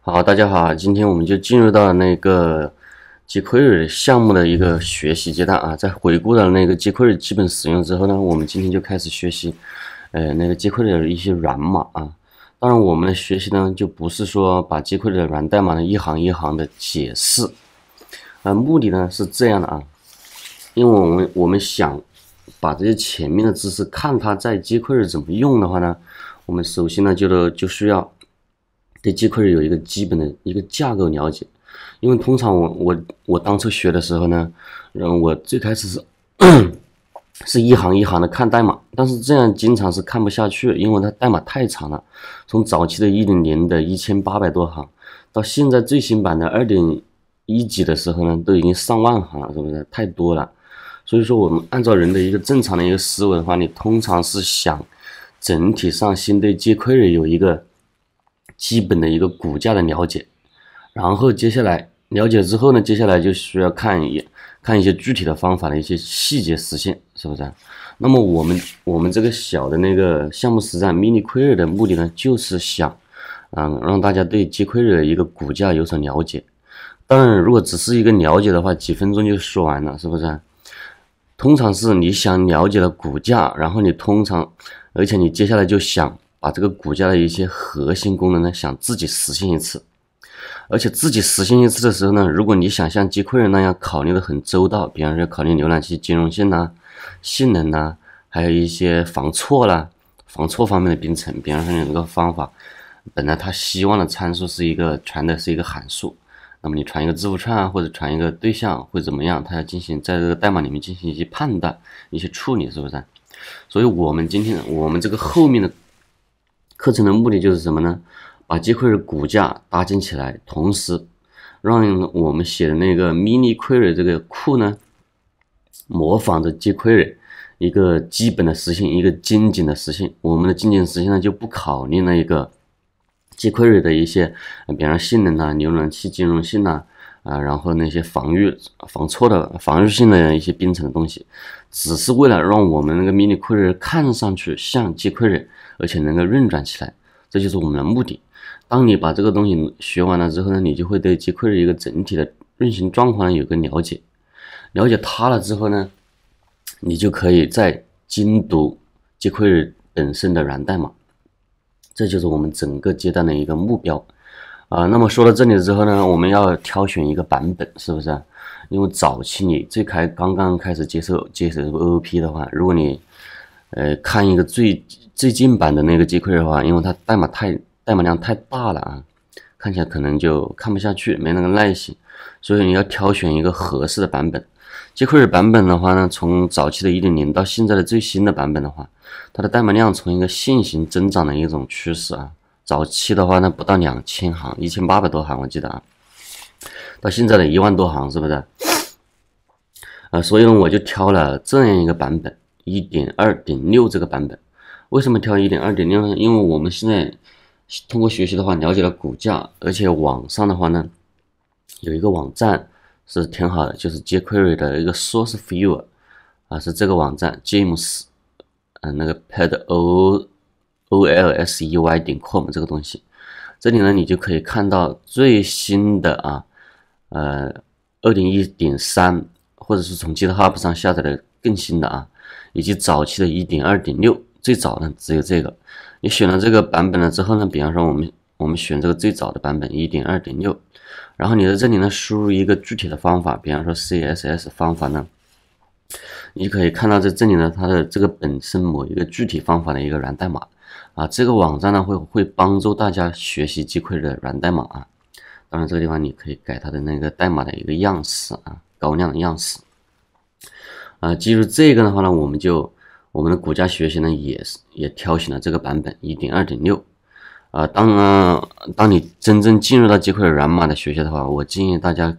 好，大家好今天我们就进入到那个 jQuery 项目的一个学习阶段啊。在回顾了那个 jQuery 基本使用之后呢，我们今天就开始学习，呃，那个 jQuery 的一些源码啊。当然，我们的学习呢，就不是说把 jQuery 的源代码呢一行一行的解释，呃，目的呢是这样的啊，因为我们我们想把这些前面的知识看它在 jQuery 怎么用的话呢，我们首先呢就得就需要。对 JQuery 有一个基本的一个架构了解，因为通常我我我当初学的时候呢，然后我最开始是是一行一行的看代码，但是这样经常是看不下去，因为它代码太长了。从早期的1.0零的一千八百多行，到现在最新版的2.1几的时候呢，都已经上万行了，是不是太多了？所以说我们按照人的一个正常的一个思维的话，你通常是想整体上先对 JQuery 有一个。基本的一个骨架的了解，然后接下来了解之后呢，接下来就需要看一眼，看一些具体的方法的一些细节实现，是不是？那么我们我们这个小的那个项目实战 mini query 的目的呢，就是想，嗯，让大家对基亏尔一个骨架有所了解。当然，如果只是一个了解的话，几分钟就说完了，是不是？通常是你想了解了骨架，然后你通常，而且你接下来就想。把这个骨架的一些核心功能呢，想自己实现一次，而且自己实现一次的时候呢，如果你想像机克人那样考虑的很周到，比方说考虑浏览器兼容性呐、性能呐，还有一些防错啦、防错方面的编程，比方说你那个方法，本来他希望的参数是一个传的是一个函数，那么你传一个字符串啊，或者传一个对象会怎么样？他要进行在这个代码里面进行一些判断、一些处理，是不是？所以，我们今天我们这个后面的。课程的目的就是什么呢？把 JQuery 骨架搭建起来，同时，让我们写的那个 MiniQuery 这个库呢，模仿着 JQuery 一个基本的实现，一个精简的实现。我们的精简实现呢，就不考虑那一个 JQuery 的一些，比方性能呐、浏览器兼容性呐。啊，然后那些防御防错的、防御性的一些编程的东西，只是为了让我们那个 mini query 看上去像 jQuery，而且能够运转起来，这就是我们的目的。当你把这个东西学完了之后呢，你就会对 jQuery 一个整体的运行状况有个了解。了解它了之后呢，你就可以再精读 jQuery 本身的源代码。这就是我们整个阶段的一个目标。啊，那么说到这里之后呢，我们要挑选一个版本，是不是？因为早期你最开刚刚开始接受接受 OOP 的话，如果你，呃，看一个最最近版的那个 jQuery 的话，因为它代码太代码量太大了啊，看起来可能就看不下去，没那个耐心，所以你要挑选一个合适的版本。jQuery 版本的话呢，从早期的一点零到现在的最新的版本的话，它的代码量从一个线性增长的一种趋势啊。早期的话呢，不到两千行，一千八百多行，我记得啊，到现在的一万多行，是不是？呃，所以呢，我就挑了这样一个版本，一点二点六这个版本。为什么挑一点二点六呢？因为我们现在通过学习的话，了解了股价，而且网上的话呢，有一个网站是挺好的，就是 jQuery 的一个 SourceViewer 啊，是这个网站 James，嗯，那个 PadO。o l s e y 点 com 这个东西，这里呢你就可以看到最新的啊，呃，二零一点三，或者是从 GitHub 上下载的更新的啊，以及早期的一点二点六，最早呢只有这个。你选了这个版本了之后呢，比方说我们我们选这个最早的版本一点二点六，然后你在这里呢输入一个具体的方法，比方说 CSS 方法呢，你可以看到在这里呢它的这个本身某一个具体方法的一个源代码。啊，这个网站呢会会帮助大家学习机客的源代码啊。当然，这个地方你可以改它的那个代码的一个样式啊，高亮的样式。啊，进入这个的话呢，我们就我们的骨架学习呢也是也挑选了这个版本一点二点六。啊，当当你真正进入到极的源码的学习的话，我建议大家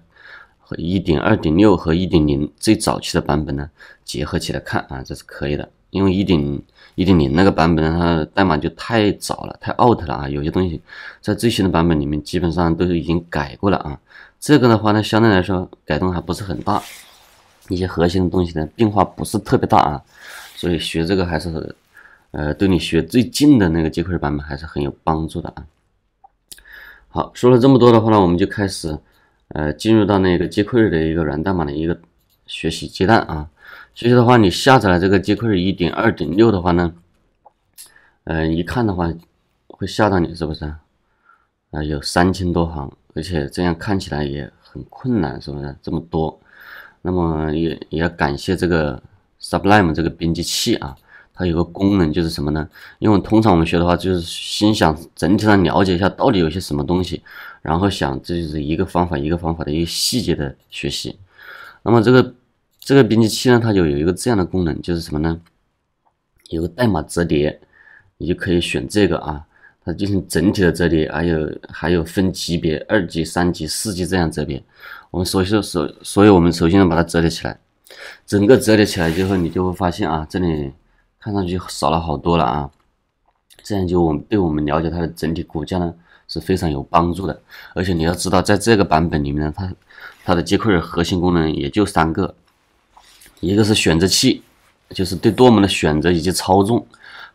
和一点二点六和一点零最早期的版本呢结合起来看啊，这是可以的。因为一点一点零那个版本，它代码就太早了，太 out 了啊！有些东西在最新的版本里面，基本上都是已经改过了啊。这个的话呢，相对来说改动还不是很大，一些核心的东西呢变化不是特别大啊。所以学这个还是呃对你学最近的那个机 q l 版本还是很有帮助的啊。好，说了这么多的话呢，我们就开始呃进入到那个机 q 的一个源代码的一个学习阶段啊。其实的话，你下载了这个接口一点二点六的话呢，嗯，一看的话会吓到你是不是？啊，有三千多行，而且这样看起来也很困难，是不是？这么多，那么也也要感谢这个 Sublime 这个编辑器啊，它有个功能就是什么呢？因为通常我们学的话，就是心想整体上了解一下到底有些什么东西，然后想这就是一个方法一个方法的一个细节的学习，那么这个。这个编辑器呢，它就有一个这样的功能，就是什么呢？有个代码折叠，你就可以选这个啊，它进行整体的折叠，还有还有分级别，二级、三级、四级这样折叠。我们首先首，所以我们首先把它折叠起来。整个折叠起来之后，你就会发现啊，这里看上去少了好多了啊。这样就我们对我们了解它的整体骨架呢是非常有帮助的。而且你要知道，在这个版本里面，它它的接口的核心功能也就三个。一个是选择器，就是对多模的选择以及操纵，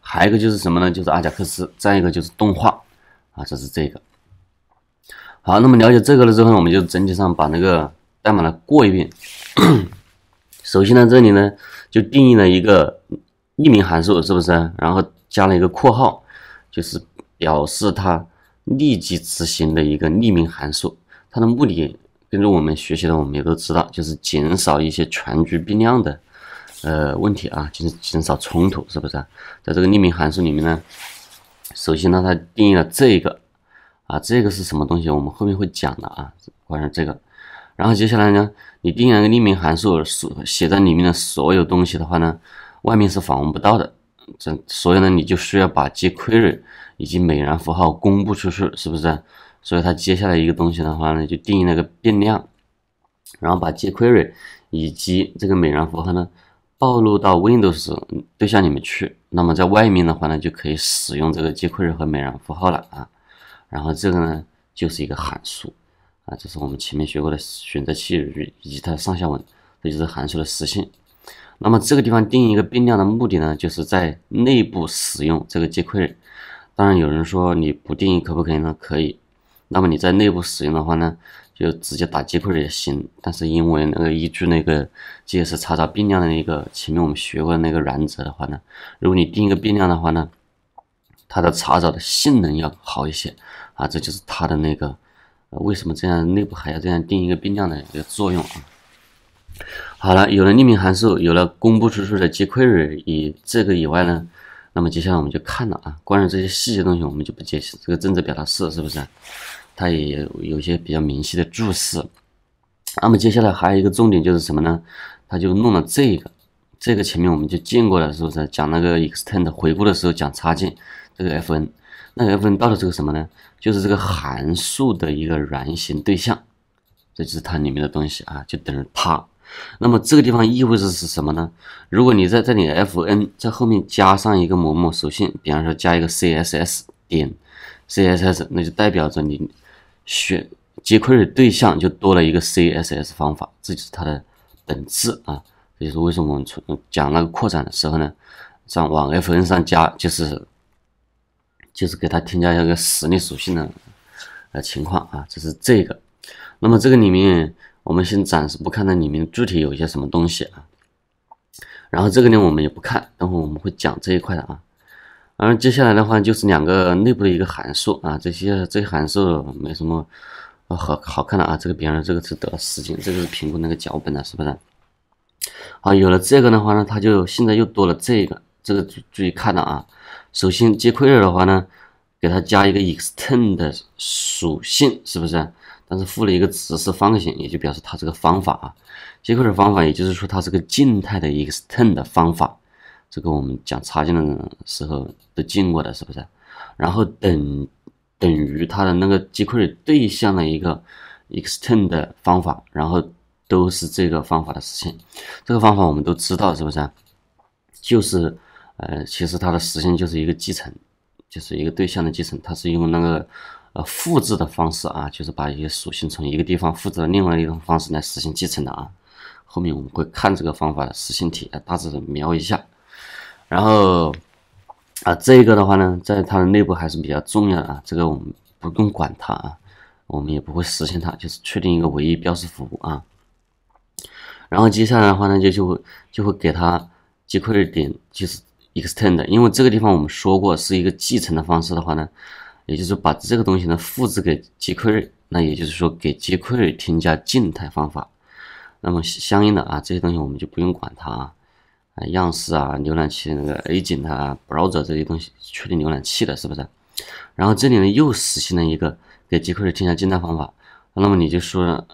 还有一个就是什么呢？就是阿贾克斯，再一个就是动画，啊，这是这个。好，那么了解这个了之后，我们就整体上把那个代码呢过一遍。首先呢，这里呢就定义了一个匿名函数，是不是？然后加了一个括号，就是表示它立即执行的一个匿名函数，它的目的。跟着我们学习的，我们也都知道，就是减少一些全局变量的呃问题啊，就是减少冲突，是不是？在这个匿名函数里面呢，首先呢，它定义了这个啊，这个是什么东西？我们后面会讲的啊，关于这个。然后接下来呢，你定义一个匿名函数，所写在里面的所有东西的话呢，外面是访问不到的。这所以呢，你就需要把 jQuery 以及美元符号公布出去，是不是？所以它接下来一个东西的话呢，就定义了个变量，然后把 jQuery 以及这个美元符号呢暴露到 Windows 对象里面去。那么在外面的话呢，就可以使用这个 jQuery 和美元符号了啊。然后这个呢就是一个函数啊，这是我们前面学过的选择器与以及它的上下文，这就是函数的实现。那么这个地方定义一个变量的目的呢，就是在内部使用这个 jQuery。当然有人说你不定义可不可以呢？可以。那么你在内部使用的话呢，就直接打 jQuery 也行。但是因为那个依据那个 JS 查找变量的那个前面我们学过那个原则的话呢，如果你定一个变量的话呢，它的查找的性能要好一些啊。这就是它的那个为什么这样内部还要这样定一个变量的一个作用啊。好了，有了匿名函数，有了公布出去的 jQuery，以这个以外呢，那么接下来我们就看了啊，关于这些细节东西我们就不解释。这个正则表达式是不是？它也有有些比较明晰的注释，那么接下来还有一个重点就是什么呢？它就弄了这个，这个前面我们就见过了，是不是？讲那个 extend 回顾的时候讲插件，这个 fn，那个 fn 到底是个什么呢？就是这个函数的一个原型对象，这就是它里面的东西啊，就等于它。那么这个地方意味着是什么呢？如果你在这里 fn 在后面加上一个某某属性，比方说加一个 css 点 css，那就代表着你。选 jQuery 对象就多了一个 CSS 方法，这就是它的本质啊。这就是为什么我们从讲那个扩展的时候呢，上往 fn 上加，就是就是给它添加一个实例属性的呃情况啊，就是这个。那么这个里面我们先暂时不看它里面具体有一些什么东西啊。然后这个呢我们也不看，等会我们会讲这一块的啊。然后接下来的话就是两个内部的一个函数啊，这些这些函数没什么好好看的啊。这个别人这个是得十斤，这个是评估那个脚本的，是不是？好，有了这个的话呢，它就现在又多了这个，这个注注意看了啊。首先，接口类的话呢，给它加一个 extend 属性，是不是？但是赋了一个值是方形，也就表示它这个方法啊，接口类方法，也就是说它是个静态的 extend 方法。这个我们讲插件的时候都见过的是不是？然后等等于它的那个接口对象的一个 extend 方法，然后都是这个方法的实现。这个方法我们都知道是不是？就是呃，其实它的实现就是一个继承，就是一个对象的继承。它是用那个呃复制的方式啊，就是把一些属性从一个地方复制到另外一种方式来实现继承的啊。后面我们会看这个方法的实现体，大致的描一下。然后，啊，这个的话呢，在它的内部还是比较重要的啊。这个我们不用管它啊，我们也不会实现它，就是确定一个唯一标识符啊。然后接下来的话呢，就就会就会给它 jQuery 点就是 extend，因为这个地方我们说过是一个继承的方式的话呢，也就是把这个东西呢复制给 jQuery，那也就是说给 jQuery 添加静态方法。那么相应的啊，这些东西我们就不用管它啊。啊，样式啊，浏览器那个 A t 啊，browser 这些东西确定浏览器的，是不是？然后这里呢又实现了一个给 j a v r 添加静态方法。那么你就说，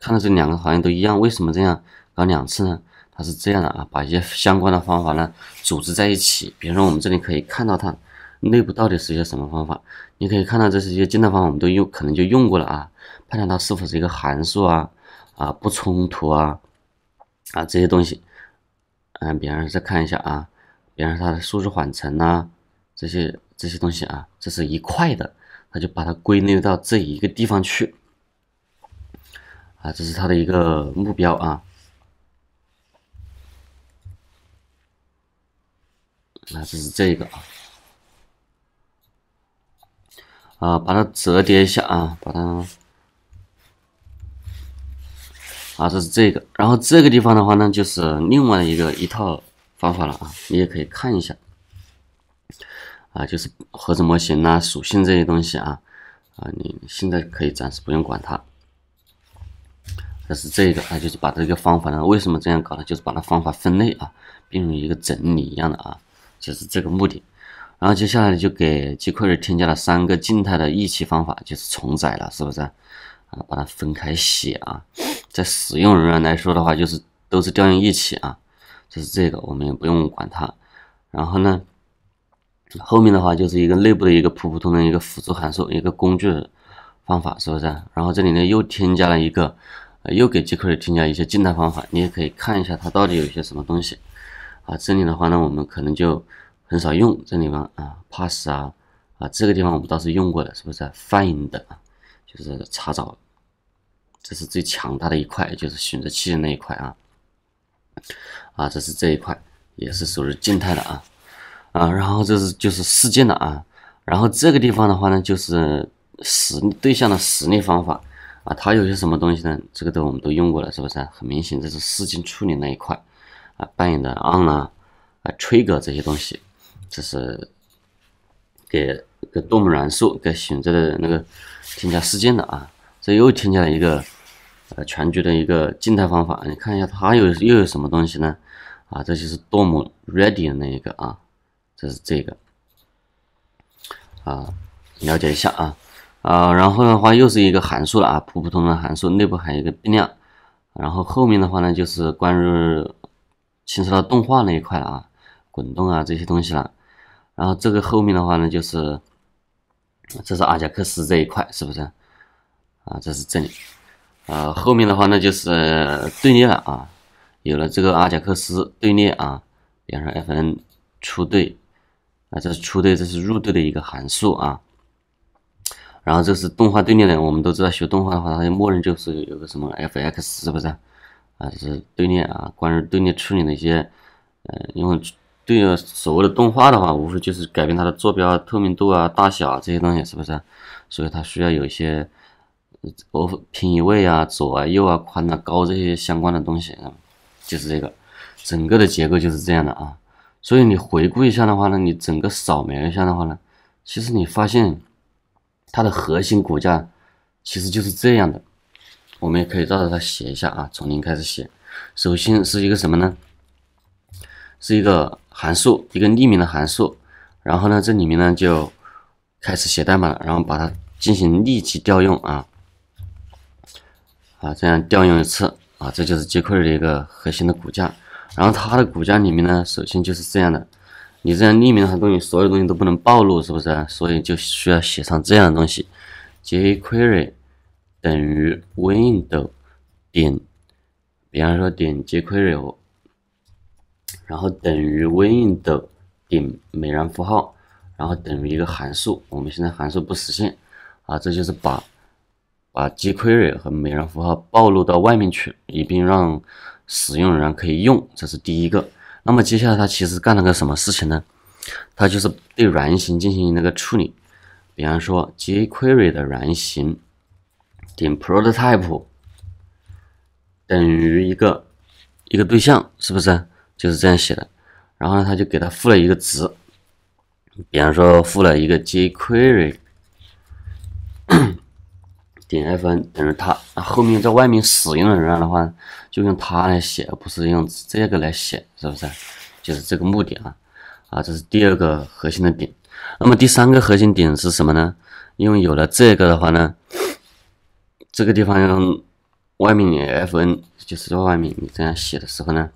看到这两个好像都一样，为什么这样搞两次呢？它是这样的啊，把一些相关的方法呢组织在一起。比如说我们这里可以看到它内部到底是一些什么方法。你可以看到这是一些静态方法，我们都用可能就用过了啊，判断它是否是一个函数啊，啊不冲突啊，啊这些东西。嗯，比方说再看一下啊，比方说它的数字缓存呐，这些这些东西啊，这是一块的，那就把它归类到这一个地方去，啊，这是他的一个目标啊，那这是这个啊，啊，把它折叠一下啊，把它。啊，这是这个，然后这个地方的话呢，就是另外一个一套方法了啊，你也可以看一下，啊，就是盒子模型呐、属性这些东西啊，啊，你现在可以暂时不用管它。这是这个，它就是把这个方法呢，为什么这样搞呢？就是把它方法分类啊，并入一个整理一样的啊，就是这个目的。然后接下来就给机器人添加了三个静态的异期方法，就是重载了，是不是？啊，把它分开写啊。在使用人员来说的话，就是都是调用一起啊，就是这个我们也不用管它。然后呢，后面的话就是一个内部的一个普普通的一个辅助函数，一个工具方法，是不是？然后这里呢又添加了一个，又给 e r 里添加一些静态方法，你也可以看一下它到底有些什么东西啊。这里的话呢，我们可能就很少用这里面啊，pass 啊啊，这个地方我们倒是用过的，是不是？find 就是查找。这是最强大的一块，就是选择器的那一块啊，啊，这是这一块，也是属于静态的啊，啊，然后这是就是事件的啊，然后这个地方的话呢，就是实对象的实例方法啊，它有些什么东西呢？这个都我们都用过了，是不是？很明显，这是事件处理那一块啊，扮演的 on 啊，trigger 这些东西，这是给给 dom 元素给选择的那个添加事件的啊，这又添加了一个。呃，全局的一个静态方法，你看一下它有又有什么东西呢？啊，这就是 DOM ready 的那一个啊，这是这个，啊，了解一下啊，啊，然后的话又是一个函数了啊，普普通通的函数，内部还有一个变量，然后后面的话呢就是关于牵扯到动画那一块了啊，滚动啊这些东西了，然后这个后面的话呢就是，这是阿贾克斯这一块是不是？啊，这是这里。啊，后面的话那就是队列了啊，有了这个阿贾克斯队列啊，比方说 fn 出队啊，这是出队，这是入队的一个函数啊。然后这是动画队列呢，我们都知道学动画的话，它默认就是有个什么 fx 是不是？啊，这是队列啊，关于队列处理的一些，呃，因为对所谓的动画的话，无非就是改变它的坐标、透明度啊、大小啊这些东西，是不是？所以它需要有一些。我平移位啊，左啊，右啊，宽啊，高这些相关的东西，就是这个整个的结构就是这样的啊。所以你回顾一下的话呢，你整个扫描一下的话呢，其实你发现它的核心骨架其实就是这样的。我们也可以照着它写一下啊，从零开始写。首先是一个什么呢？是一个函数，一个匿名的函数。然后呢，这里面呢就开始写代码了，然后把它进行立即调用啊。啊，这样调用一次啊，这就是 jQuery 的一个核心的骨架。然后它的骨架里面呢，首先就是这样的，你这样匿名的东西，所有东西都不能暴露，是不是所以就需要写上这样的东西，jQuery 等于 window 点，比方说点 jQuery，然后等于 window 点美元符号，然后等于一个函数。我们现在函数不实现啊，这就是把。把 jQuery 和美元符号暴露到外面去，以便让使用人可以用，这是第一个。那么接下来，他其实干了个什么事情呢？他就是对原型进行那个处理。比方说 jQuery 的原型点 prototype 等于一个一个对象，是不是？就是这样写的。然后呢，他就给他赋了一个值，比方说赋了一个 jQuery。点 f n 等于它，后面在外面使用的人啊的话，就用它来写，而不是用这个来写，是不是？就是这个目的啊，啊，这是第二个核心的点。那么第三个核心点是什么呢？因为有了这个的话呢，这个地方用外面的 f n，就是在外面你这样写的时候呢，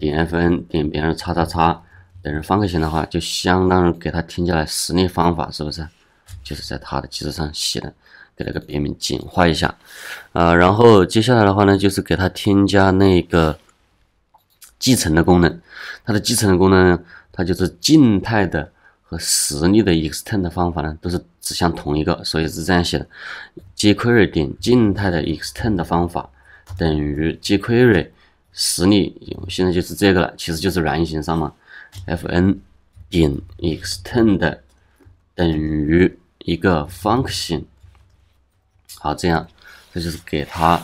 点 f n 点别人叉叉叉等于方块形的话，就相当于给它添加了实例方法，是不是？就是在它的基础上写的。给它个别名，简化一下，呃，然后接下来的话呢，就是给它添加那个继承的功能。它的继承的功能，它就是静态的和实例的 extend 方法呢，都是指向同一个，所以是这样写的：jQuery 点静态的 extend 的方法等于 jQuery 实例。现在就是这个了，其实就是原型上嘛，fn 点 extend 等于一个 function。好，这样这就是给它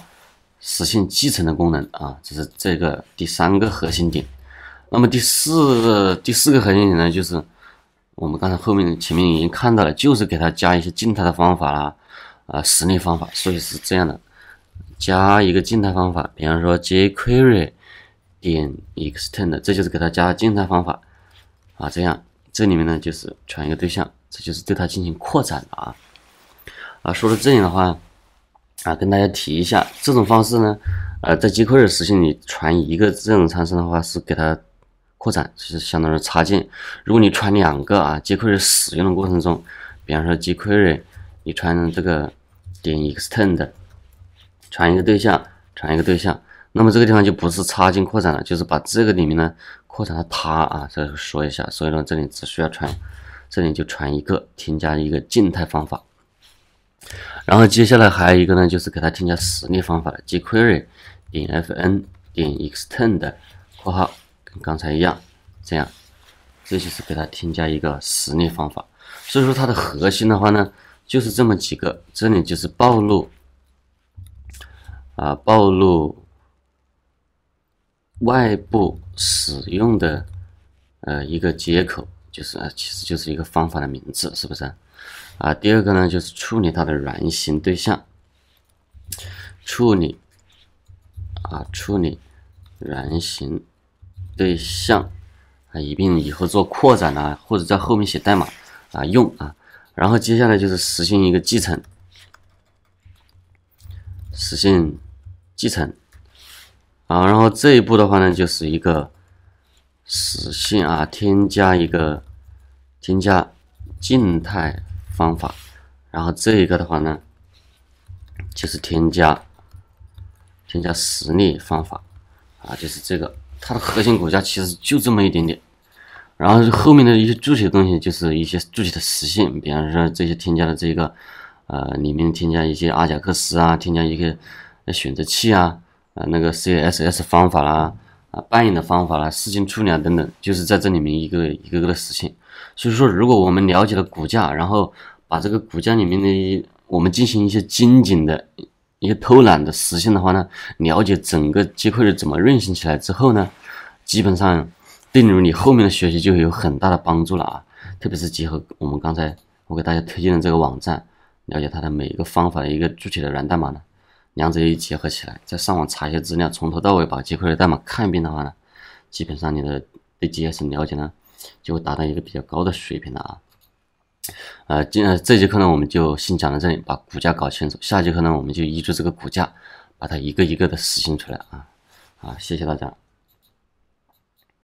实现继承的功能啊，这是这个第三个核心点。那么第四、第四个核心点呢，就是我们刚才后面、前面已经看到了，就是给它加一些静态的方法啦，啊，实例方法。所以是这样的，加一个静态方法，比方说 jQuery 点 extend，这就是给它加静态方法啊。这样，这里面呢就是传一个对象，这就是对它进行扩展了啊。啊，说到这里的话，啊，跟大家提一下，这种方式呢，呃，在 jQuery 实现里传一个这种参数的话是给它扩展，是相当于插件。如果你传两个啊，jQuery 使用的过程中，比方说 jQuery 你传这个点 extend，传一个对象，传一个对象，那么这个地方就不是插件扩展了，就是把这个里面呢扩展了它啊，所以说一下，所以说这里只需要传，这里就传一个，添加一个静态方法。然后接下来还有一个呢，就是给它添加实例方法，j query 点 fn 点 extend 括号，跟刚才一样，这样，这就是给它添加一个实例方法。所以说它的核心的话呢，就是这么几个，这里就是暴露，啊，暴露外部使用的呃一个接口，就是其实就是一个方法的名字，是不是？啊，第二个呢，就是处理它的原型对象，处理啊，处理原型对象啊，以便以后做扩展啊，或者在后面写代码啊用啊。然后接下来就是实现一个继承，实现继承啊。然后这一步的话呢，就是一个实现啊，添加一个添加静态。方法，然后这一个的话呢，就是添加添加实例方法啊，就是这个它的核心骨架其实就这么一点点，然后后面的一些具体的东西就是一些具体的实现，比方说这些添加的这个呃里面添加一些阿贾克斯啊，添加一些选择器啊，啊那个 CSS 方法啦啊，扮演的方法啦，事件处理啊等等，就是在这里面一个一个个的实现。所以说，如果我们了解了骨架，然后把这个骨架里面的一我们进行一些精简的一些偷懒的实现的话呢，了解整个机口的怎么运行起来之后呢，基本上对于你后面的学习就有很大的帮助了啊！特别是结合我们刚才我给大家推荐的这个网站，了解它的每一个方法的一个具体的源代码呢，两者一结合起来，再上网查一些资料，从头到尾把机口的代码看一遍的话呢，基本上你的对 G S 了解呢。就会达到一个比较高的水平了啊！呃，今这节课呢，我们就先讲到这里，把股价搞清楚。下节课呢，我们就依据这个股价，把它一个一个的实行出来啊！啊，谢谢大家。